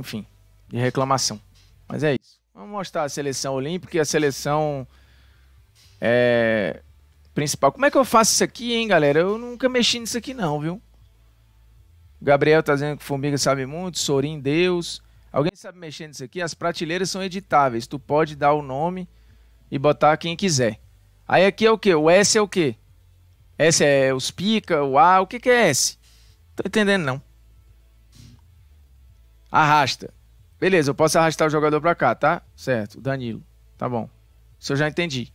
enfim, de reclamação. Mas é isso. Vamos mostrar a seleção olímpica e a seleção é, principal. Como é que eu faço isso aqui, hein, galera? Eu nunca mexi nisso aqui, não, viu? Gabriel tá dizendo que Formiga sabe muito, Sorim Deus. Alguém sabe mexer nisso aqui? As prateleiras são editáveis. Tu pode dar o nome e botar quem quiser. Aí aqui é o que? O S é o que? S é os pica, o A, o que, que é S? Tô entendendo não. Arrasta. Beleza, eu posso arrastar o jogador pra cá, tá? Certo, Danilo. Tá bom. Isso eu já entendi.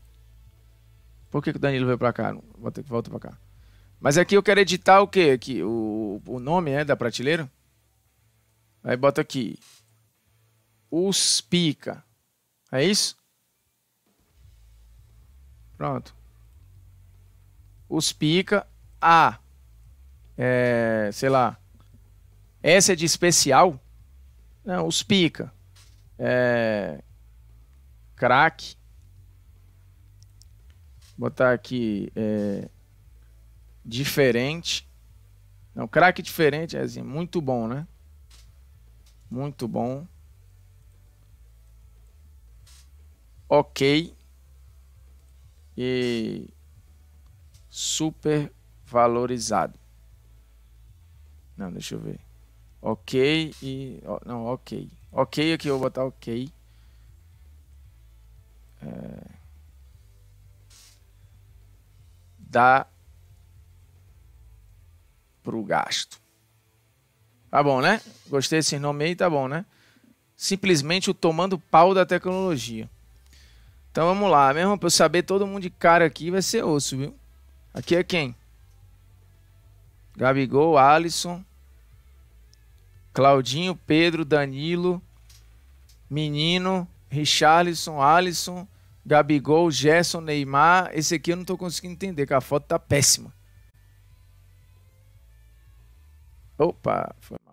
Por que, que o Danilo veio pra cá? Vou ter que voltar pra cá. Mas aqui eu quero editar o quê? Aqui, o, o nome né, da prateleira. Aí bota aqui. Os pica. É isso? Pronto. Os pica. A. é, sei lá. Essa é de especial. Não, os pica. É... Crack. Botar aqui. É... Diferente. Não, craque diferente, é assim, muito bom, né? Muito bom. Ok. E super valorizado. Não, deixa eu ver. Ok e. Não, ok. Ok, aqui eu vou botar ok. É... Dá pro gasto. Tá bom, né? Gostei desse nome aí, tá bom, né? Simplesmente o tomando pau da tecnologia. Então vamos lá, mesmo para eu saber todo mundo de cara aqui vai ser osso, viu? Aqui é quem? Gabigol, Alisson. Claudinho, Pedro, Danilo, Menino, Richarlison, Alisson, Gabigol, Gerson, Neymar. Esse aqui eu não estou conseguindo entender, que a foto tá péssima. Opa, foi